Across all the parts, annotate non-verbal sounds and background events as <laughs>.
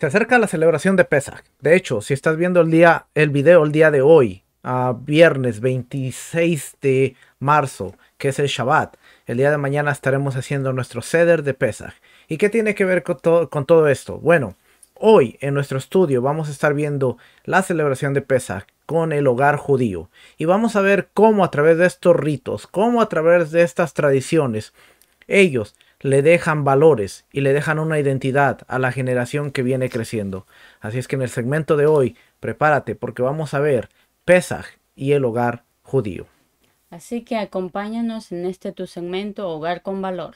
Se acerca la celebración de Pesach. De hecho, si estás viendo el, día, el video el día de hoy, viernes 26 de marzo, que es el Shabbat, el día de mañana estaremos haciendo nuestro Seder de Pesach. ¿Y qué tiene que ver con, con todo esto? Bueno, hoy en nuestro estudio vamos a estar viendo la celebración de Pesach con el hogar judío. Y vamos a ver cómo a través de estos ritos, cómo a través de estas tradiciones, ellos le dejan valores y le dejan una identidad a la generación que viene creciendo. Así es que en el segmento de hoy, prepárate porque vamos a ver Pesaj y el hogar judío. Así que acompáñanos en este tu segmento Hogar con Valor.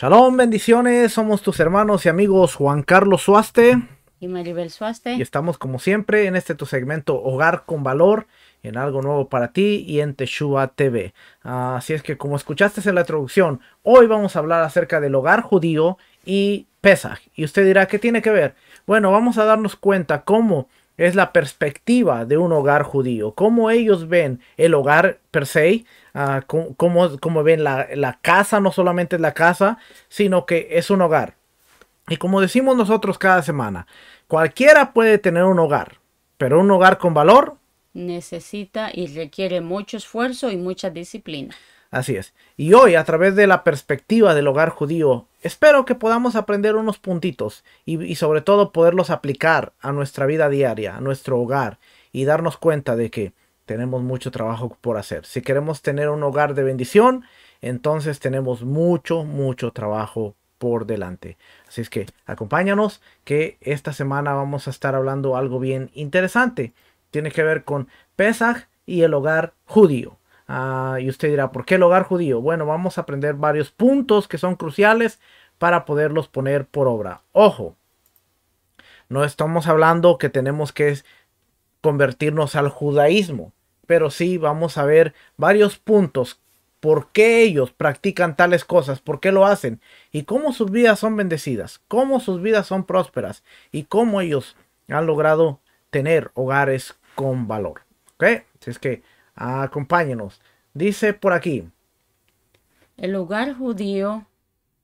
Shalom, bendiciones, somos tus hermanos y amigos Juan Carlos Suaste y Maribel Suaste. Y estamos como siempre en este tu segmento Hogar con Valor, en algo nuevo para ti y en Teshua TV. Así es que como escuchaste en la introducción, hoy vamos a hablar acerca del hogar judío y Pesaj. Y usted dirá, ¿qué tiene que ver? Bueno, vamos a darnos cuenta cómo es la perspectiva de un hogar judío, cómo ellos ven el hogar per se, ah, cómo, ven la, casa, no solamente es la casa, sino que es un hogar. Y como decimos nosotros cada semana, cualquiera puede tener un hogar, pero un hogar con valor necesita y requiere mucho esfuerzo y mucha disciplina. Así es. Y hoy, a través de la perspectiva del hogar judío Espero que podamos aprender unos puntitos y, sobre todo poderlos aplicar a nuestra vida diaria, a nuestro hogar y darnos cuenta de que tenemos mucho trabajo por hacer. Si queremos tener un hogar de bendición, entonces tenemos mucho, mucho trabajo por delante. Así es que acompáñanos que esta semana vamos a estar hablando algo bien interesante. Tiene que ver con Pesaj y el hogar judío. Ah, y usted dirá, ¿por qué el hogar judío? Bueno, vamos a aprender varios puntos que son cruciales para poderlos poner por obra. Ojo, no estamos hablando que tenemos que convertirnos al judaísmo, pero sí vamos a ver varios puntos. ¿Por qué ellos practican tales cosas? ¿Por qué lo hacen? ¿Y cómo sus vidas son bendecidas? ¿Cómo sus vidas son prósperas? ¿Y cómo ellos han logrado tener hogares con valor? ¿Ok? Si es que Acompáñenos. Dice por aquí. El lugar judío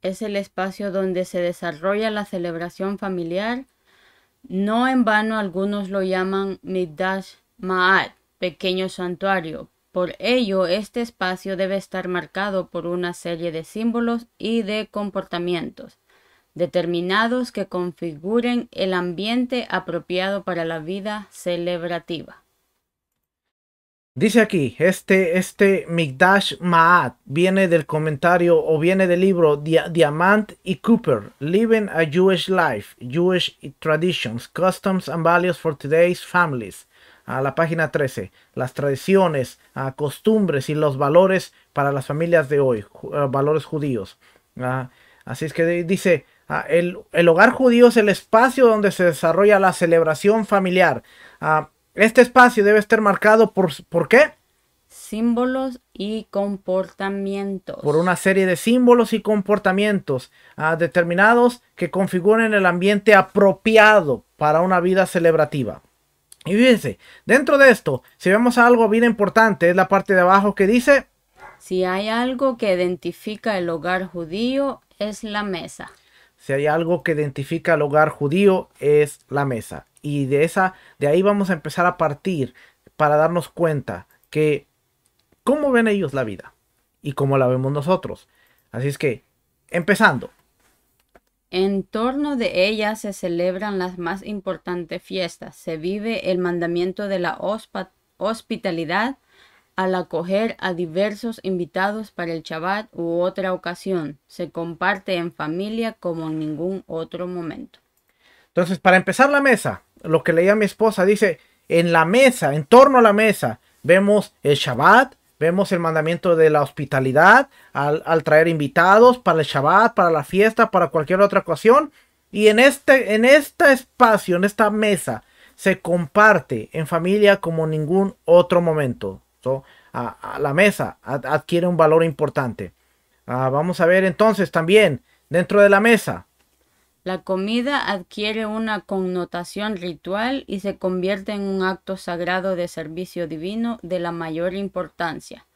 es el espacio donde se desarrolla la celebración familiar. No en vano algunos lo llaman Midash Ma'at, pequeño santuario. Por ello, este espacio debe estar marcado por una serie de símbolos y de comportamientos determinados que configuren el ambiente apropiado para la vida celebrativa. Dice aquí, este, este Migdash Maat viene del comentario o viene del libro Diamant y Cooper, Living a Jewish Life, Jewish Traditions, Customs and Values for Today's Families, a ah, la página 13, las tradiciones, a ah, costumbres y los valores para las familias de hoy, ah, valores judíos. así es que dice, el, hogar judío es el espacio donde se desarrolla la celebración familiar. Este espacio debe estar marcado por, ¿por qué? Símbolos y comportamientos. Por una serie de símbolos y comportamientos ah, determinados que configuren el ambiente apropiado para una vida celebrativa. Y fíjense, dentro de esto, si vemos algo bien importante, es la parte de abajo que dice... Si hay algo que identifica el hogar judío, es la mesa. Si hay algo que identifica al hogar judío es la mesa. Y de esa, de ahí vamos a empezar a partir para darnos cuenta que cómo ven ellos la vida y cómo la vemos nosotros. Así es que, empezando. En torno de ella se celebran las más importantes fiestas. Se vive el mandamiento de la hospitalidad al acoger a diversos invitados para el Shabbat u otra ocasión. Se comparte en familia como en ningún otro momento. Entonces, para empezar la mesa, lo que leía mi esposa dice, en la mesa, en torno a la mesa, vemos el Shabbat, vemos el mandamiento de la hospitalidad al, traer invitados para el Shabbat, para la fiesta, para cualquier otra ocasión. Y en este, en este espacio, en esta mesa, se comparte en familia como ningún otro momento a, la mesa adquiere un valor importante. Ah, vamos a ver entonces también dentro de la mesa. La comida adquiere una connotación ritual y se convierte en un acto sagrado de servicio divino de la mayor importancia.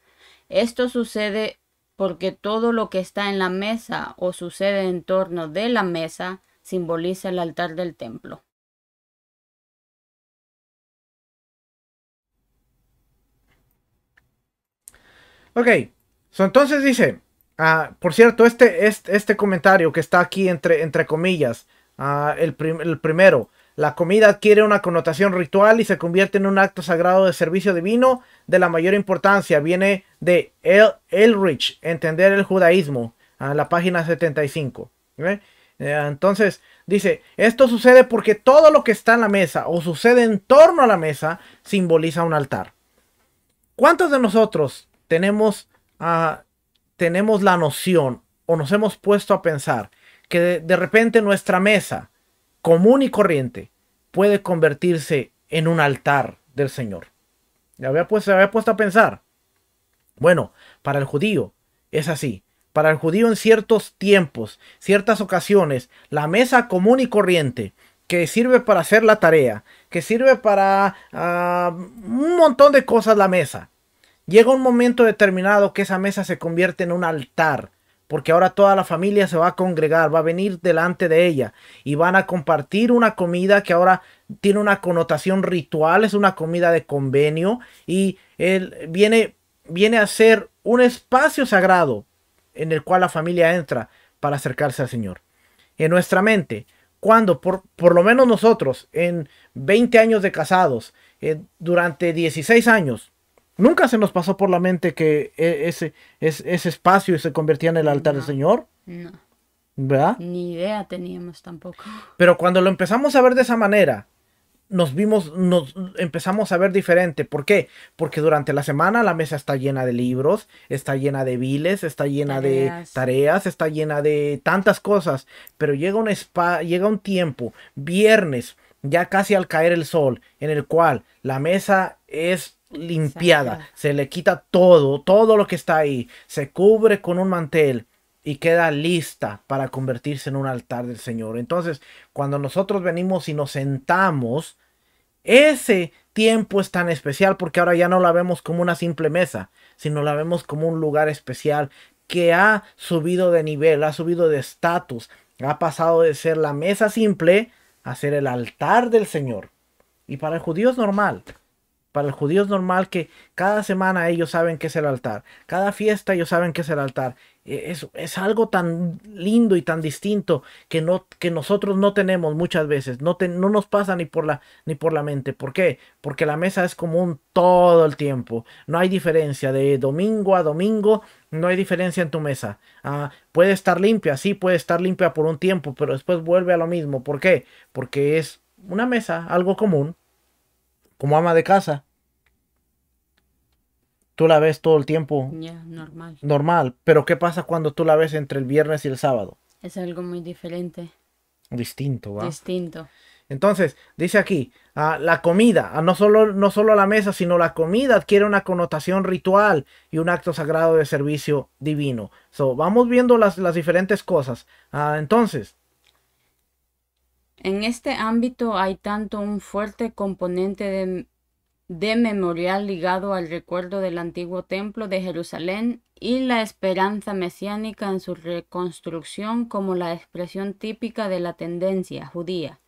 Esto sucede porque todo lo que está en la mesa o sucede en torno de la mesa simboliza el altar del templo. Ok, entonces dice, ah, por cierto, este, este, comentario que está aquí entre, entre comillas, ah, el, primero, la comida adquiere una connotación ritual y se convierte en un acto sagrado de servicio divino de la mayor importancia. Viene de El Elrich, Entender el Judaísmo, a ah, la página 75. Eh, entonces, dice, esto sucede porque todo lo que está en la mesa o sucede en torno a la mesa simboliza un altar. ¿Cuántos de nosotros tenemos, ah, tenemos la noción o nos hemos puesto a pensar que de, repente nuestra mesa común y corriente puede convertirse en un altar del Señor. Ya había puesto, se había puesto a pensar. Bueno, para el judío es así. Para el judío en ciertos tiempos, ciertas ocasiones, la mesa común y corriente que sirve para hacer la tarea, que sirve para ah, un montón de cosas la mesa, Llega un momento determinado que esa mesa se convierte en un altar, porque ahora toda la familia se va a congregar, va a venir delante de ella y van a compartir una comida que ahora tiene una connotación ritual, es una comida de convenio y él viene, viene a ser un espacio sagrado en el cual la familia entra para acercarse al Señor. En nuestra mente, cuando por, lo menos nosotros en 20 años de casados, eh, durante 16 años, Nunca se nos pasó por la mente que e, ese, espacio se convertía en el altar del Señor. No. ¿Verdad? Ni idea teníamos tampoco. <laughs> Pero cuando lo empezamos a ver de esa manera, nos vimos, nos empezamos a ver diferente. ¿Por qué? Porque durante la semana la mesa está llena de libros, está llena de viles, está llena de tareas, está llena de tantas cosas. Pero llega un llega un tiempo, viernes, ya casi al caer el sol, en el cual la mesa es limpiada, se le quita todo, todo lo que está ahí, se cubre con un mantel y queda lista para convertirse en un altar del Señor. Entonces, cuando nosotros venimos y nos sentamos, ese tiempo es tan especial porque ahora ya no la vemos como una simple mesa, sino la vemos como un lugar especial que ha subido de nivel, ha subido de estatus, ha pasado de ser la mesa simple a ser el altar del Señor. Y para el judío es normal, para el judío es normal que cada semana ellos saben qué es el altar, cada fiesta ellos saben qué es el altar. E, es, es algo tan lindo y tan distinto que, no, que nosotros no tenemos muchas veces, no, te, no nos pasa ni por, la, ni por la mente. ¿Por qué? Porque la mesa es común todo el tiempo, no hay diferencia de domingo a domingo, no hay diferencia en tu mesa. Ah, puede estar limpia, sí, puede estar limpia por un tiempo, pero después vuelve a lo mismo. ¿Por qué? Porque es una mesa, algo común, como ama de casa, tú la ves todo el tiempo. Ya, normal. Normal. Pero ¿qué pasa cuando tú la ves entre el viernes y el sábado? Es algo muy diferente. Distinto, ¿va? Distinto. Entonces, dice aquí, ah, la comida, ah, no, solo, no solo la mesa, sino la comida adquiere una connotación ritual y un acto sagrado de servicio divino. So, vamos viendo las, las diferentes cosas. Ah, entonces. En este ámbito hay tanto un fuerte componente de de memorial ligado al recuerdo del antiguo templo de Jerusalén y la esperanza mesiánica en su reconstrucción como la expresión típica de la tendencia judía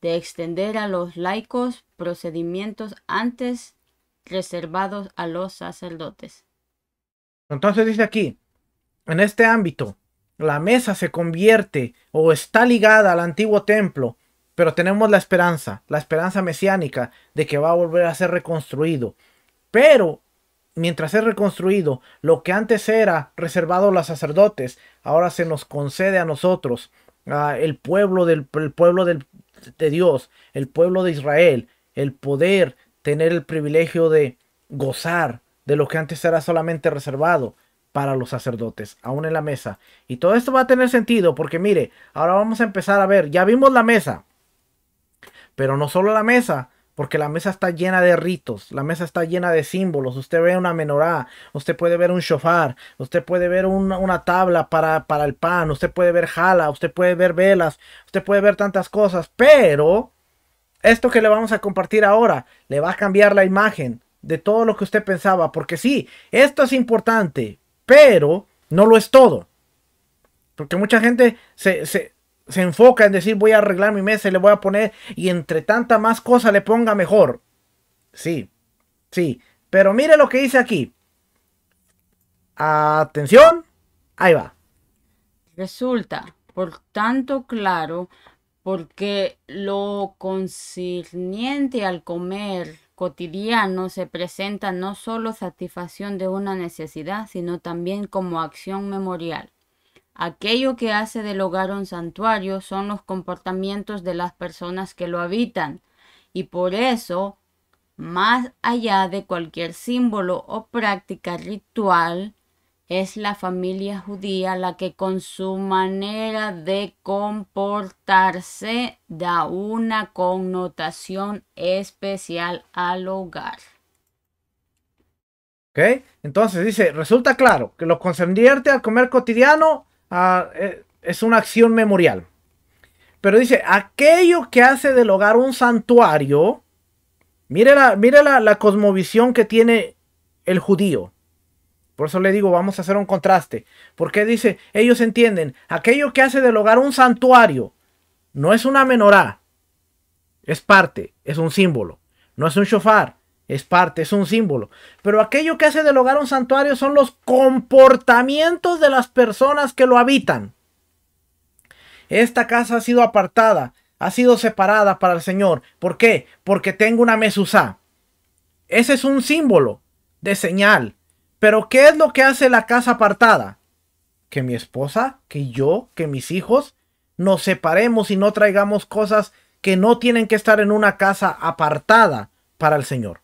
de extender a los laicos procedimientos antes reservados a los sacerdotes. Entonces dice aquí, en este ámbito, la mesa se convierte o está ligada al antiguo templo pero tenemos la esperanza, la esperanza mesiánica de que va a volver a ser reconstruido. Pero mientras es reconstruido, lo que antes era reservado a los sacerdotes, ahora se nos concede a nosotros, el pueblo, del, pueblo de Dios, el pueblo de Israel, el poder tener el privilegio de gozar de lo que antes era solamente reservado para los sacerdotes, aún en la mesa. Y todo esto va a tener sentido porque mire, ahora vamos a empezar a ver, ya vimos la mesa, pero no solo la mesa, porque la mesa está llena de ritos, la mesa está llena de símbolos. Usted ve una menorá, usted puede ver un shofar, usted puede ver una, tabla para, el pan, usted puede ver jala, usted puede ver velas, usted puede ver tantas cosas. Pero esto que le vamos a compartir ahora le va a cambiar la imagen de todo lo que usted pensaba, porque sí, esto es importante, pero no lo es todo. Porque mucha gente se se enfoca en decir voy a arreglar mi mesa y le voy a poner y entre tanta más cosas le ponga mejor. Sí, sí. Pero mire lo que dice aquí. Atención, ahí va. Resulta, por tanto, claro, porque lo concerniente al comer cotidiano se presenta no solo satisfacción de una necesidad, sino también como acción memorial Aquello que hace del hogar un santuario son los comportamientos de las personas que lo habitan y por eso, más allá de cualquier símbolo o práctica ritual, es la familia judía la que con su manera de comportarse da una connotación especial al hogar. ¿Ok? Entonces dice, resulta claro que lo concerniente al comer cotidiano Ah, eh, es una acción memorial. Pero dice, aquello que hace del hogar un santuario, mire la, mire la, la cosmovisión que tiene el judío. Por eso le digo, vamos a hacer un contraste. Porque dice, ellos entienden, aquello que hace del hogar un santuario no es una menorá, es parte, es un símbolo. No es un shofar, es parte, es un símbolo. Pero aquello que hace del hogar un santuario son los comportamientos de las personas que lo habitan. Esta casa ha sido apartada, ha sido separada para el Señor. ¿Por qué? Porque tengo una mezuzá Ese es un símbolo de señal. Pero ¿qué es lo que hace la casa apartada? Que mi esposa, que yo, que mis hijos nos separemos y no traigamos cosas que no tienen que estar en una casa apartada para el Señor.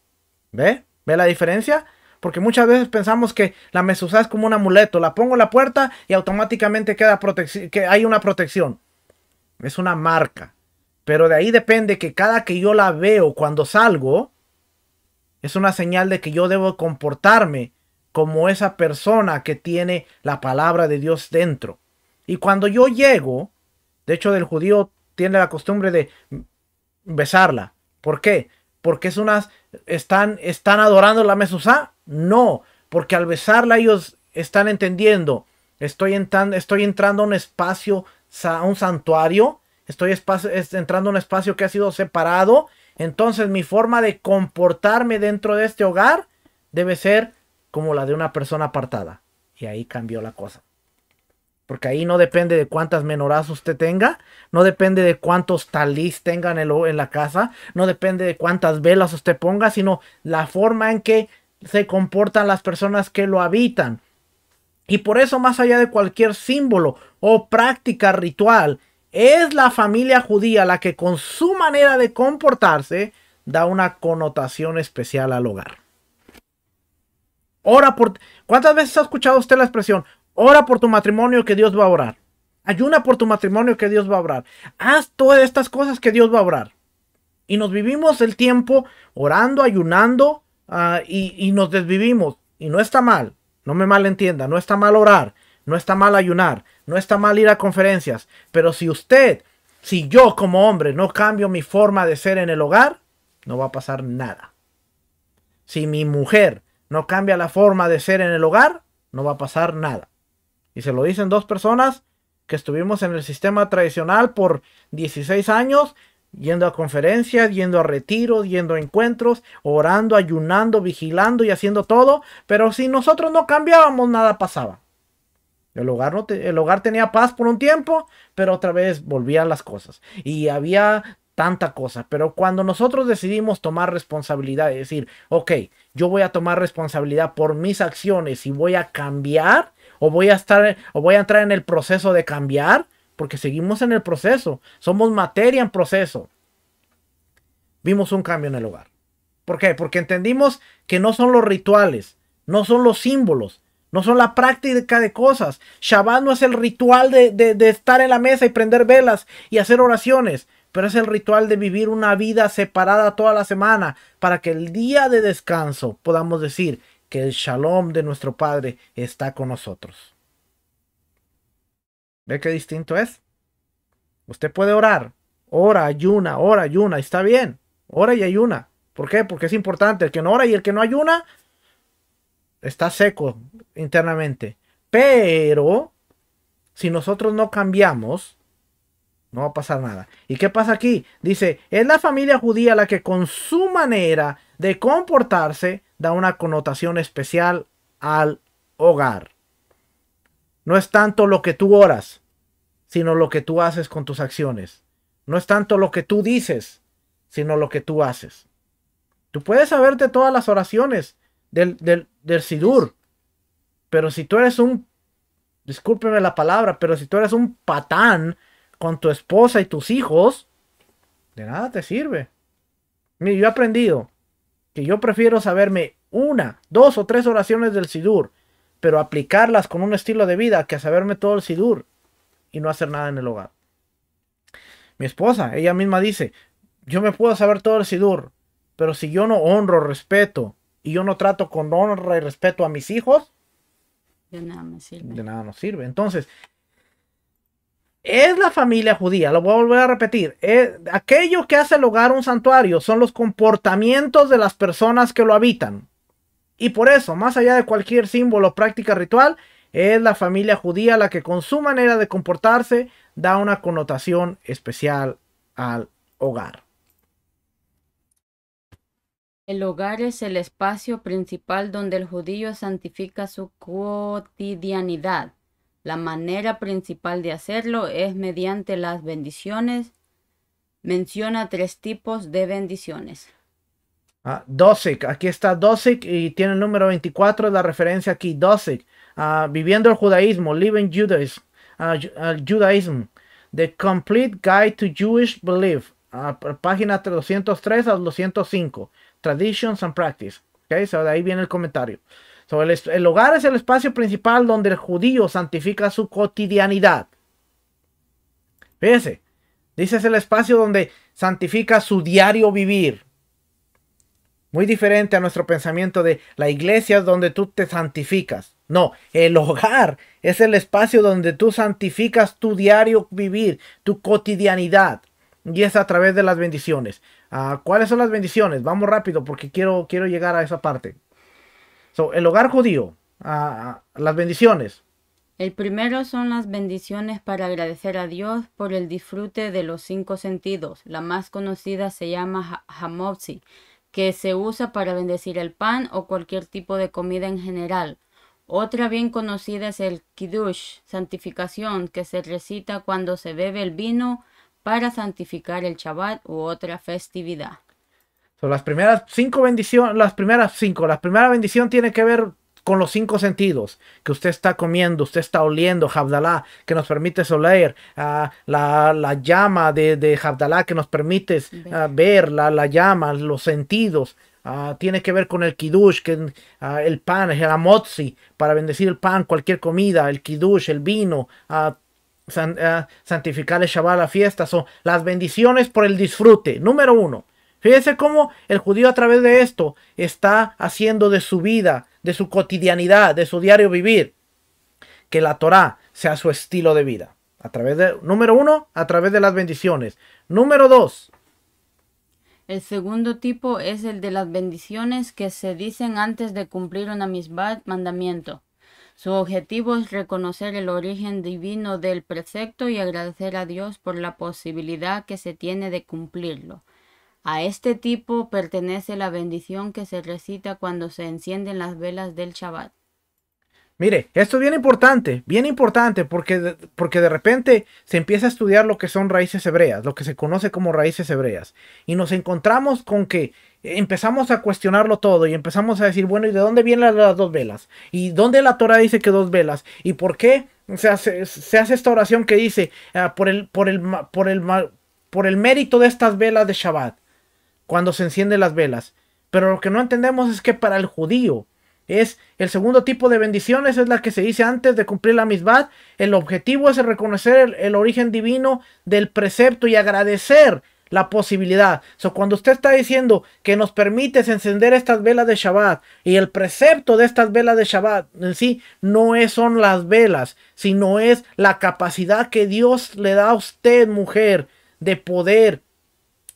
¿Ve? ¿Ve la diferencia? Porque muchas veces pensamos que la mesuzá es como un amuleto. La pongo en la puerta y automáticamente queda que hay una protección. Es una marca. Pero de ahí depende que cada que yo la veo cuando salgo, es una señal de que yo debo comportarme como esa persona que tiene la palabra de Dios dentro. Y cuando yo llego, de hecho el judío tiene la costumbre de besarla. ¿Por qué? porque es unas están están adorando la mesusa? No, porque al besarla ellos están entendiendo, estoy entrando, estoy entrando a un espacio, a un santuario, estoy entrando a un espacio que ha sido separado, entonces mi forma de comportarme dentro de este hogar debe ser como la de una persona apartada. Y ahí cambió la cosa. Porque ahí no depende de cuántas menorazas usted tenga, no depende de cuántos talís tengan en, en la casa, no depende de cuántas velas usted ponga, sino la forma en que se comportan las personas que lo habitan. Y por eso, más allá de cualquier símbolo o práctica ritual, es la familia judía la que con su manera de comportarse da una connotación especial al hogar. Ora por... ¿Cuántas veces ha escuchado usted la expresión? Ora por tu matrimonio que Dios va a orar. Ayuna por tu matrimonio que Dios va a orar. Haz todas estas cosas que Dios va a orar. Y nos vivimos el tiempo orando, ayunando ah, y, y nos desvivimos. Y no está mal, no me malentienda, no está mal orar, no está mal ayunar, no está mal ir a conferencias. Pero si usted, si yo como hombre no cambio mi forma de ser en el hogar, no va a pasar nada. Si mi mujer no cambia la forma de ser en el hogar, no va a pasar nada. Y se lo dicen dos personas que estuvimos en el sistema tradicional por 16 años, yendo a conferencias, yendo a retiros, yendo a encuentros, orando, ayunando, vigilando y haciendo todo, pero si nosotros no cambiábamos, nada pasaba. El hogar, el hogar tenía paz por un tiempo, pero otra vez volvían las cosas. Y había tanta cosa, pero cuando nosotros decidimos tomar responsabilidad y decir, ok, yo voy a tomar responsabilidad por mis acciones y voy a cambiar, o voy a estar o voy a entrar en el proceso de cambiar, porque seguimos en el proceso, somos materia en proceso. Vimos un cambio en el hogar. ¿Por qué? Porque entendimos que no son los rituales, no son los símbolos, no son la práctica de cosas. Shabbat no es el ritual de estar en la mesa y prender velas y hacer oraciones pero es el ritual de vivir una vida separada toda la semana para que el día de descanso podamos decir, que el shalom de nuestro Padre está con nosotros. ¿Ve qué distinto es? Usted puede orar, ora, ayuna, ora, ayuna, está bien, ora y ayuna. ¿Por qué? Porque es importante, el que no ora y el que no ayuna está seco internamente. Pero si nosotros no cambiamos, no va a pasar nada. ¿Y qué pasa aquí? Dice, es la familia judía la que con su manera de comportarse da una connotación especial al hogar. No es tanto lo que tú oras, sino lo que tú haces con tus acciones. No es tanto lo que tú dices, sino lo que tú haces. Tú puedes saber de todas las oraciones del, del, del Sidur, pero si tú eres un, discúlpeme la palabra, pero si tú eres un patán con tu esposa y tus hijos, de nada te sirve. Mira, yo he aprendido yo prefiero saberme una, dos o tres oraciones del Sidur, pero aplicarlas con un estilo de vida que saberme todo el Sidur y no hacer nada en el hogar. Mi esposa, ella misma dice, yo me puedo saber todo el Sidur, pero si yo no honro, respeto y yo no trato con honra y respeto a mis hijos, de nada, me sirve. de nada nos sirve. Entonces, es la familia judía, lo voy a volver a repetir, eh, aquello que hace el hogar un santuario son los comportamientos de las personas que lo habitan. Y por eso, más allá de cualquier símbolo o práctica ritual, es la familia judía la que con su manera de comportarse da una connotación especial al hogar. El hogar es el espacio principal donde el judío santifica su cotidianidad la manera principal de hacerlo es mediante las bendiciones. Menciona tres tipos de bendiciones. Ah, aquí está Dosik y tiene el número 24, la referencia aquí, Dosik, ah, viviendo el judaísmo, Living ah, ah, Judaism, The Complete Guide to Jewish Belief, página 203 a 205, Traditions and Practice. Okay, de ahí viene el comentario el, hogar es el espacio principal donde el judío santifica su cotidianidad. Fíjense, dice es el espacio donde santifica su diario vivir. Muy diferente a nuestro pensamiento de la iglesia donde tú te santificas. No, el hogar es el espacio donde tú santificas tu diario vivir, tu cotidianidad. Y es a través de las bendiciones. Ah, ¿Cuáles son las bendiciones? Vamos rápido porque quiero, quiero llegar a esa parte el hogar judío, las bendiciones. El primero son las bendiciones para agradecer a Dios por el disfrute de los cinco sentidos. La más conocida se llama hamotzi, que se usa para bendecir el pan o cualquier tipo de comida en general. Otra bien conocida es el kiddush, santificación, que se recita cuando se bebe el vino para santificar el Shabbat u otra festividad las primeras cinco bendiciones, las primeras cinco, la primera bendición tiene que ver con los cinco sentidos que usted está comiendo, usted está oliendo, Jabdalá, que nos permite oler, ah, la, llama de, de que nos permite ah, ver la, llama, los sentidos. Ah, tiene que ver con el kiddush, que, el pan, el amotzi, para bendecir el pan, cualquier comida, el kiddush, el vino, santificar el Shabbat, la fiesta. Son las bendiciones por el disfrute, número uno. Fíjese cómo el judío a través de esto está haciendo de su vida, de su cotidianidad, de su diario vivir, que la Torah sea su estilo de vida. A través de, número uno, a través de las bendiciones. Número dos. El segundo tipo es el de las bendiciones que se dicen antes de cumplir un misma mandamiento. Su objetivo es reconocer el origen divino del precepto y agradecer a Dios por la posibilidad que se tiene de cumplirlo. A este tipo pertenece la bendición que se recita cuando se encienden las velas del Shabbat. Mire, esto es bien importante, bien importante, porque, porque de repente se empieza a estudiar lo que son raíces hebreas, lo que se conoce como raíces hebreas, y nos encontramos con que empezamos a cuestionarlo todo y empezamos a decir, bueno, ¿y de dónde vienen las dos velas? ¿Y dónde la Torah dice que dos velas? ¿Y por qué se hace, se hace esta oración que dice, ah, por, el, por, el, por, el, por el mérito de estas velas de Shabbat? cuando se encienden las velas. Pero lo que no entendemos es que para el judío es el segundo tipo de bendiciones, es la que se dice antes de cumplir la misbad. El objetivo es reconocer el, origen divino del precepto y agradecer la posibilidad. So, cuando usted está diciendo que nos permite encender estas velas de Shabbat y el precepto de estas velas de Shabbat en sí no es, son las velas, sino es la capacidad que Dios le da a usted, mujer, de poder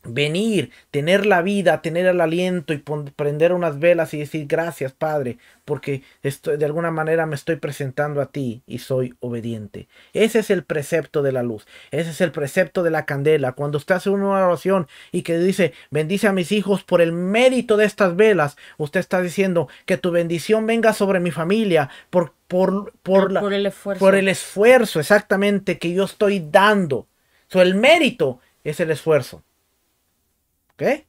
venir, tener la vida, tener el aliento y prender unas velas y decir gracias Padre, porque esto de alguna manera me estoy presentando a ti y soy obediente. Ese es el precepto de la luz, ese es el precepto de la candela. Cuando usted hace una oración y que dice, bendice a mis hijos por el mérito de estas velas, usted está diciendo que tu bendición venga sobre mi familia, por, por, por, por el, esfuerzo. exactamente que yo estoy dando. el mérito es el esfuerzo. ¿Qué?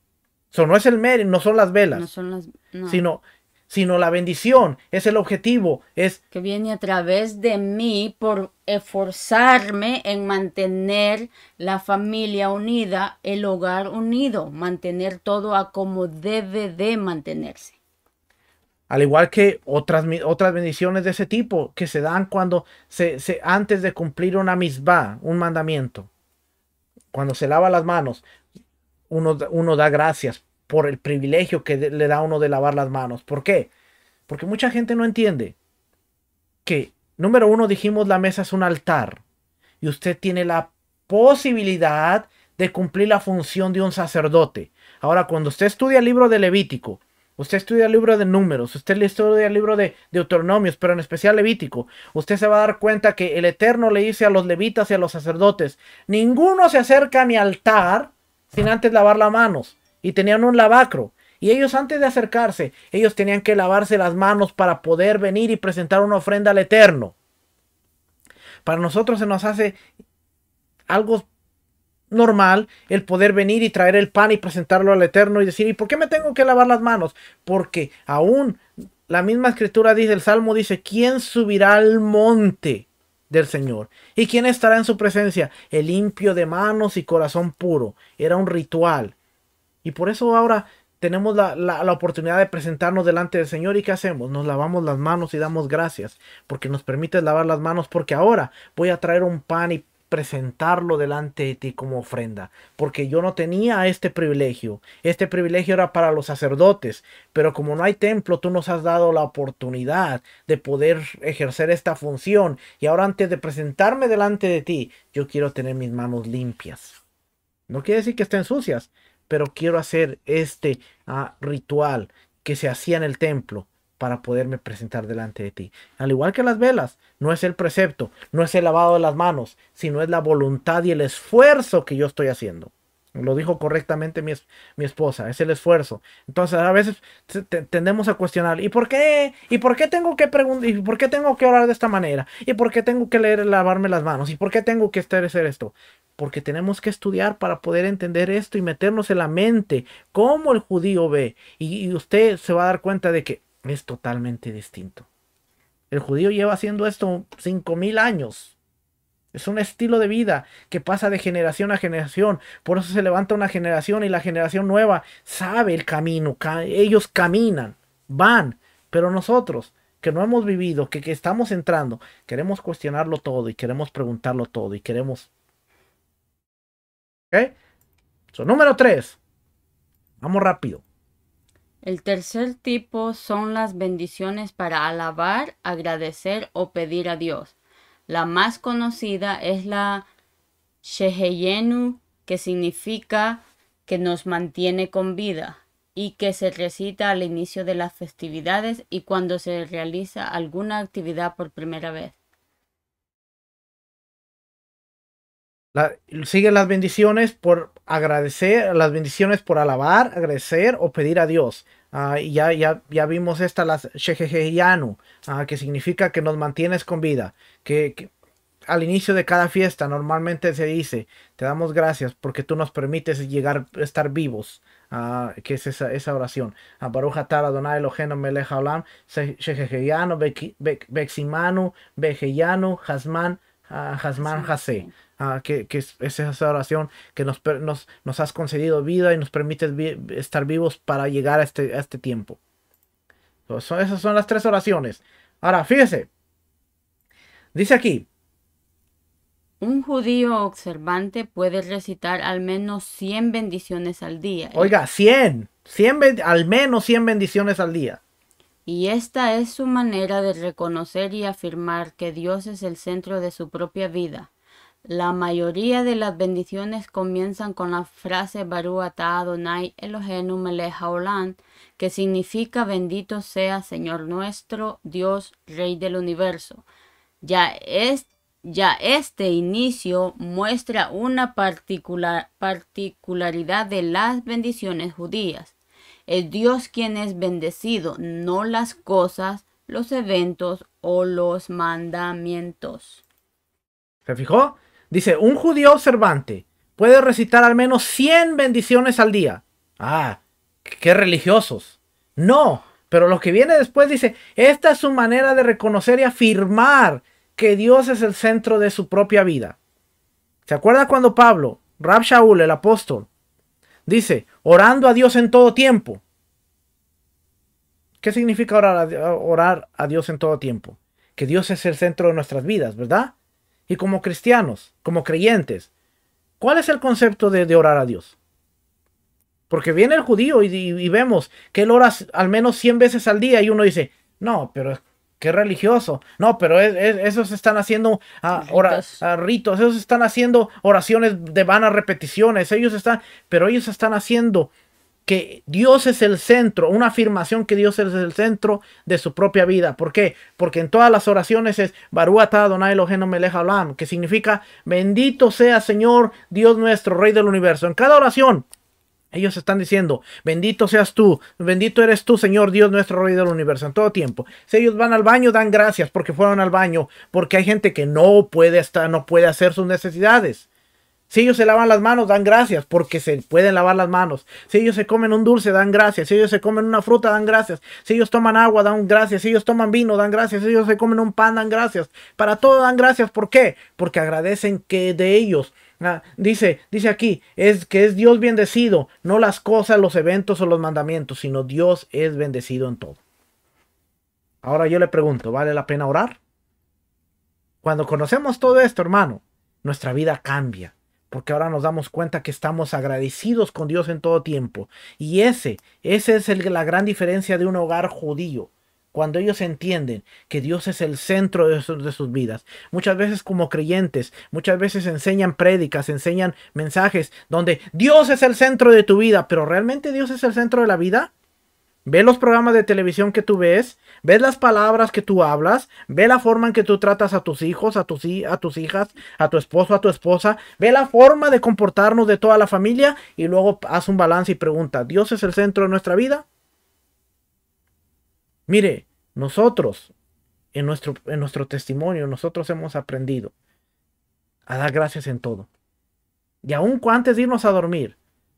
Eso no es el mérito, no son las velas. No son las, Sino, sino la bendición, es el objetivo, es... Que viene a través de mí por esforzarme en mantener la familia unida, el hogar unido, mantener todo a como debe de mantenerse. Al igual que otras, otras bendiciones de ese tipo que se dan cuando se, antes de cumplir una misma, un mandamiento, cuando se lava las manos, uno, da gracias por el privilegio que le da uno de lavar las manos. ¿Por qué? Porque mucha gente no entiende que, número uno, dijimos la mesa es un altar y usted tiene la posibilidad de cumplir la función de un sacerdote. Ahora, cuando usted estudia el libro de Levítico, usted estudia el libro de Números, usted estudia el libro de Deuteronomios, pero en especial Levítico, usted se va a dar cuenta que el Eterno le dice a los levitas y a los sacerdotes, ninguno se acerca a mi altar sin antes lavar las manos y tenían un lavacro. Y ellos antes de acercarse, ellos tenían que lavarse las manos para poder venir y presentar una ofrenda al Eterno. Para nosotros se nos hace algo normal el poder venir y traer el pan y presentarlo al Eterno y decir, ¿y por qué me tengo que lavar las manos? Porque aún la misma escritura dice, el Salmo dice, ¿quién subirá al monte del Señor. ¿Y quién estará en su presencia? El limpio de manos y corazón puro. Era un ritual. Y por eso ahora tenemos la, oportunidad de presentarnos delante del Señor y ¿qué hacemos? Nos lavamos las manos y damos gracias porque nos permite lavar las manos porque ahora voy a traer un pan y presentarlo delante de ti como ofrenda, porque yo no tenía este privilegio. Este privilegio era para los sacerdotes, pero como no hay templo, tú nos has dado la oportunidad de poder ejercer esta función. Y ahora antes de presentarme delante de ti, yo quiero tener mis manos limpias. No quiere decir que estén sucias, pero quiero hacer este ah, ritual que se hacía en el templo para poderme presentar delante de ti. Al igual que las velas, no es el precepto, no es el lavado de las manos, sino es la voluntad y el esfuerzo que yo estoy haciendo. Lo dijo correctamente mi, mi esposa, es el esfuerzo. Entonces a veces tendemos a cuestionar, ¿y por qué? ¿Y por qué tengo que preguntar? ¿Y por qué tengo que orar de esta manera? ¿Y por qué tengo que leer lavarme las manos? ¿Y por qué tengo que hacer esto? porque tenemos que estudiar para poder entender esto y meternos en la mente cómo el judío ve. y, usted se va a dar cuenta de que es totalmente distinto. El judío lleva haciendo esto 5.000 años. Es un estilo de vida que pasa de generación a generación. Por eso se levanta una generación y la generación nueva sabe el camino. ellos caminan, van. Pero nosotros, que no hemos vivido, que, estamos entrando, queremos cuestionarlo todo y queremos preguntarlo todo y queremos... ¿Ok? número 3. Vamos rápido. El tercer tipo son las bendiciones para alabar, agradecer o pedir a Dios. La más conocida es la Sheheyenu, que significa que nos mantiene con vida y que se recita al inicio de las festividades y cuando se realiza alguna actividad por primera vez. Siguen las bendiciones por agradecer, las bendiciones por alabar, agradecer o pedir a Dios. Ah, ya, ya, vimos esta, las Shehejeyanu, ah, que significa que nos mantienes con vida. Que, al inicio de cada fiesta normalmente se dice, te damos gracias porque tú nos permites llegar, estar vivos. Ah, que es esa, esa oración. Baruch atar Adonai Elohenu melech haolam, Shejejeyanu, Beximanu, Bejeyanu, Hasman, Hasman Ah, que, es, esa oración que nos, nos, nos, has concedido vida y nos permite estar vivos para llegar a este, este tiempo. esas son las tres oraciones. Ahora, fíjese. Dice aquí. Un judío observante puede recitar al menos 100 bendiciones al día. ¿eh? Oiga, 100. 100 al menos 100 bendiciones al día. Y esta es su manera de reconocer y afirmar que Dios es el centro de su propia vida la mayoría de las bendiciones comienzan con la frase Barú Ata Adonai Elohenu Melech que significa bendito sea Señor nuestro, Dios, Rey del universo. Ya, este inicio muestra una particularidad de las bendiciones judías. Es Dios quien es bendecido, no las cosas, los eventos o los mandamientos. ¿Se fijó? Dice, un judío observante puede recitar al menos 100 bendiciones al día. Ah, qué religiosos. No, pero lo que viene después dice, esta es su manera de reconocer y afirmar que Dios es el centro de su propia vida. ¿Se acuerda cuando Pablo, Rab Shaul, el apóstol, dice, orando a Dios en todo tiempo? ¿Qué significa orar a, orar a Dios en todo tiempo? Que Dios es el centro de nuestras vidas, ¿verdad? y como cristianos, como creyentes, ¿cuál es el concepto de, orar a Dios? Porque viene el judío y, vemos que él ora al menos 100 veces al día y uno dice, no, pero qué religioso. No, pero esos están haciendo ah, ah, ritos, esos están haciendo oraciones de vanas repeticiones, ellos están, pero ellos están haciendo que Dios es el centro, una afirmación que Dios es el centro de su propia vida. ¿Por qué? Porque en todas las oraciones es Baruata Adonai Eloheno Melech Olam, que significa bendito sea Señor Dios nuestro, Rey del universo. En cada oración ellos están diciendo, bendito seas tú, bendito eres tú, Señor Dios nuestro Rey del universo, en todo tiempo. Si ellos van al baño, dan gracias porque fueron al baño, porque hay gente que no puede estar, no puede hacer sus necesidades. Si ellos se lavan las manos, dan gracias, porque se pueden lavar las manos. Si ellos se comen un dulce, dan gracias. Si ellos se comen una fruta, dan gracias. Si ellos toman agua, dan gracias. Si ellos toman vino, dan gracias. Si ellos se comen un pan, dan gracias. Para todo dan gracias. ¿Por qué? Porque agradecen que de ellos. Ah, dice, dice aquí, es que es Dios bendecido, no las cosas, los eventos o los mandamientos, sino Dios es bendecido en todo. Ahora yo le pregunto, ¿vale la pena orar? Cuando conocemos todo esto, hermano, nuestra vida cambia porque ahora nos damos cuenta que estamos agradecidos con Dios en todo tiempo. Y ese, ese es la gran diferencia de un hogar judío cuando ellos entienden que Dios es el centro de sus, de sus, vidas. Muchas veces como creyentes, muchas veces enseñan prédicas, enseñan mensajes donde Dios es el centro de tu vida, pero ¿realmente Dios es el centro de la vida? Ve los programas de televisión que tú ves, ves las palabras que tú hablas, ve la forma en que tú tratas a tus hijos, a tus, hijas, a tu esposo, a tu esposa, ve la forma de comportarnos de toda la familia y luego haz un balance y pregunta, ¿Dios es el centro de nuestra vida? Mire, nosotros, en nuestro, en nuestro testimonio, nosotros hemos aprendido a dar gracias en todo. Y aun antes de irnos a dormir,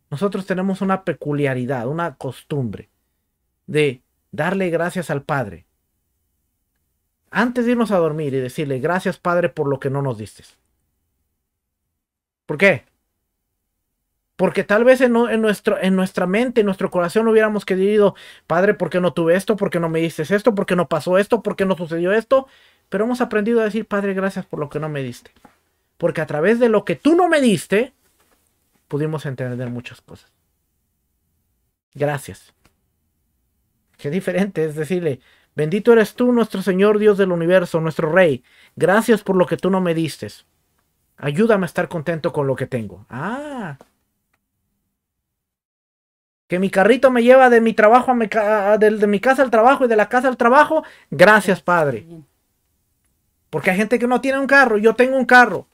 nosotros tenemos una peculiaridad, una costumbre de darle gracias al Padre. Antes de irnos a dormir y decirle gracias Padre por lo que no nos diste. ¿Por qué? Porque tal vez en, nuestro, en nuestra mente, en nuestro corazón hubiéramos querido, Padre, ¿por qué no tuve esto? ¿Por qué no me diste esto? ¿Por qué no pasó esto? ¿Por qué no sucedió esto? Pero hemos aprendido a decir, Padre, gracias por lo que no me diste. Porque a través de lo que tú no me diste, pudimos entender muchas cosas. Gracias qué diferente, es decirle, bendito eres tú, nuestro Señor Dios del universo, nuestro Rey, gracias por lo que tú no me diste, ayúdame a estar contento con lo que tengo. Ah, que mi carrito me lleva de mi trabajo a mi de, mi casa al trabajo y de la casa al trabajo, gracias Padre. Porque hay gente que no tiene un carro, yo tengo un carro.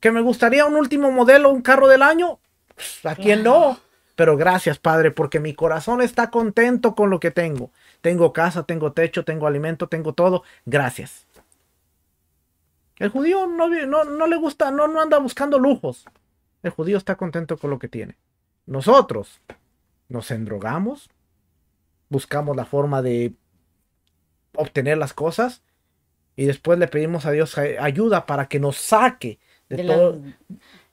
Que me gustaría un último modelo, un carro del año, pues, ¿a quién no? Pero gracias, Padre, porque mi corazón está contento con lo que tengo. Tengo casa, tengo techo, tengo alimento, tengo todo. Gracias. El judío no, no le gusta, no, no anda buscando lujos. El judío está contento con lo que tiene. Nosotros nos endrogamos, buscamos la forma de obtener las cosas y después le pedimos a Dios ayuda para que nos saque de, todo,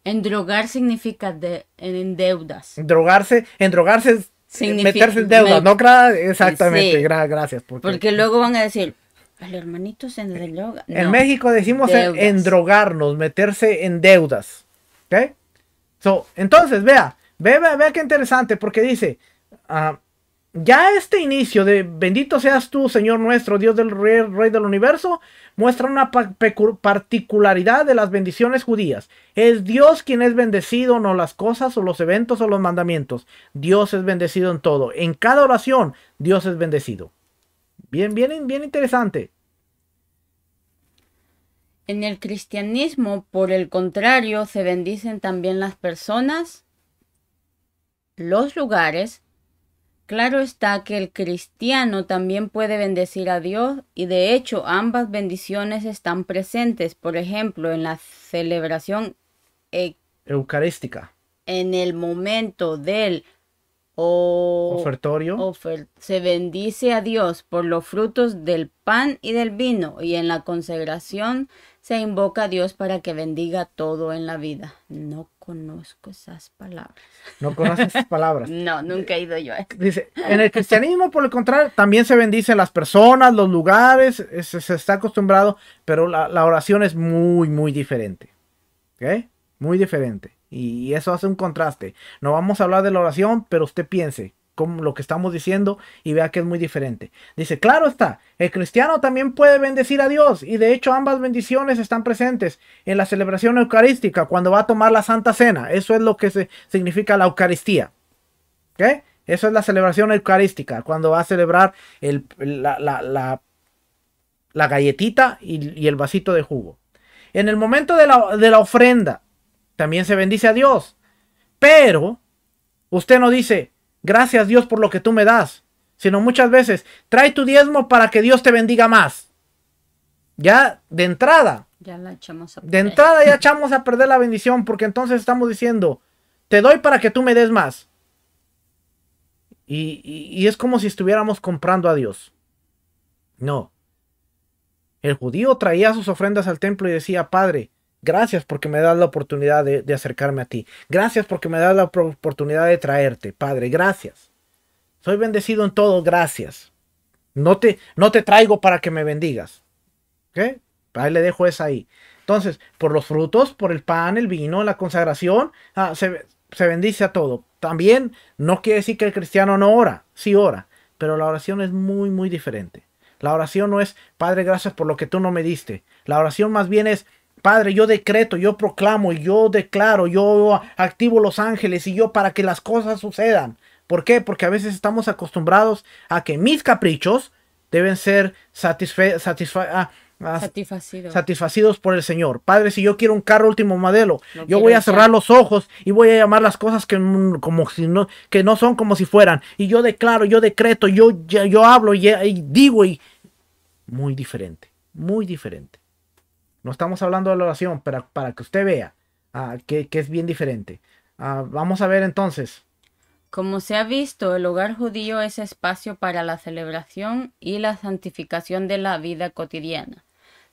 Endrogar significa de, en deudas. Drogarse, endrogarse eh, significa, meterse en deudas, ¿no? Exactamente, gracias. Porque... luego van a decir, al hermanito se en México decimos en endrogarnos, meterse en deudas. ¿Ok? So, entonces, vea, vea, vea, qué interesante, porque dice, ah, ya este inicio de bendito seas tú, Señor nuestro, Dios del Rey, Rey del Universo, muestra una particularidad de las bendiciones judías. Es Dios quien es bendecido, no las cosas o los eventos o los mandamientos. Dios es bendecido en todo. En cada oración, Dios es bendecido. Bien, bien, bien interesante. En el cristianismo, por el contrario, se bendicen también las personas, los lugares, Claro está que el cristiano también puede bendecir a Dios y de hecho ambas bendiciones están presentes, por ejemplo, en la celebración e- eucarística. En el momento del ofertorio se bendice a Dios por los frutos del pan y del vino y en la consagración se invoca a Dios para que bendiga todo en la vida. No conozco esas palabras. No conoces esas palabras. <laughs> no, nunca he ido yo Dice, en el cristianismo, por el contrario, también se bendicen las personas, los lugares, se, está acostumbrado, pero la, oración es muy, muy diferente. ¿Ok? Muy diferente. y eso hace un contraste. No vamos a hablar de la oración, pero usted piense, como lo que estamos diciendo y vea que es muy diferente. Dice, claro está, el cristiano también puede bendecir a Dios y de hecho ambas bendiciones están presentes en la celebración eucarística cuando va a tomar la Santa Cena. Eso es lo que se significa la Eucaristía. ¿qué Eso es la celebración eucarística, cuando va a celebrar el, la, la, la, galletita y, y, el vasito de jugo. En el momento de la, de la ofrenda, también se bendice a Dios. Pero usted no dice, gracias Dios por lo que tú me das, sino muchas veces, trae tu diezmo para que Dios te bendiga más. Ya de entrada. Ya la echamos a perder. De entrada ya echamos a perder la bendición porque entonces estamos diciendo, te doy para que tú me des más. y es como si estuviéramos comprando a Dios. No. El judío traía sus ofrendas al templo y decía, Padre, Gracias porque me das la oportunidad de, acercarme a ti. Gracias porque me das la oportunidad de traerte, Padre. Gracias. Soy bendecido en todo, gracias. No te, no te traigo para que me bendigas. ¿Ok? Ahí le dejo esa ahí. Entonces, por los frutos, por el pan, el vino, la consagración, ah, se, se bendice a todo. También no quiere decir que el cristiano no ora, sí ora, pero la oración es muy, muy diferente. La oración no es, Padre, gracias por lo que tú no me diste. La oración más bien es, Padre, yo decreto, yo proclamo, yo declaro, yo activo los ángeles y yo para que las cosas sucedan. ¿Por qué? Porque a veces estamos acostumbrados a que mis caprichos deben ser satisfe ah, ah, satisfacidos por el Señor. Padre, si yo quiero un carro último modelo, yo voy a cerrar los ojos y voy a llamar las cosas mm, que, no, son como si fueran. Y yo declaro, yo decreto, yo, hablo y, y digo y muy diferente, muy diferente. No estamos hablando de la oración, pero para que usted vea ah, que, es bien diferente. Ah, vamos a ver entonces. Como se ha visto, el hogar judío es espacio para la celebración y la santificación de la vida cotidiana.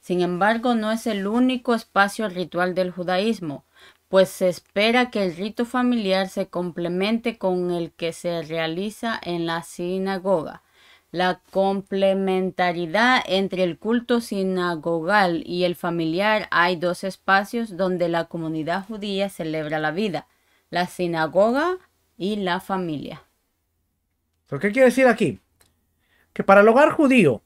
Sin embargo, no es el único espacio ritual del judaísmo, pues se espera que el rito familiar se complemente con el que se realiza en la sinagoga, la complementariedad entre el culto sinagogal y el familiar hay dos espacios donde la comunidad judía celebra la vida, la sinagoga y la familia. qué quiere decir aquí? Que para el hogar judío,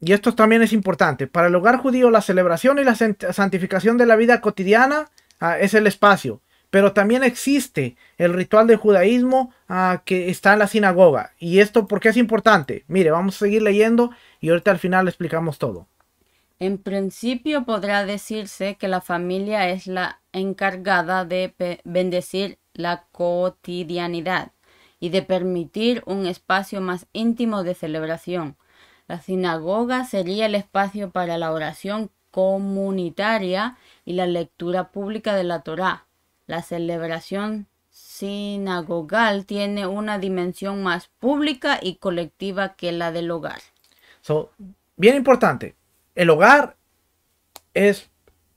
y esto también es importante, para el hogar judío la celebración y la santificación de la vida cotidiana ah, es el espacio, pero también existe el ritual del judaísmo ah, que está en la sinagoga. ¿Y esto por qué es importante? Mire, vamos a seguir leyendo y ahorita al final le explicamos todo. En principio podrá decirse que la familia es la encargada de bendecir la cotidianidad y de permitir un espacio más íntimo de celebración. La sinagoga sería el espacio para la oración comunitaria y la lectura pública de la Torá. La celebración sinagogal tiene una dimensión más pública y colectiva que la del hogar. So, bien importante, el hogar es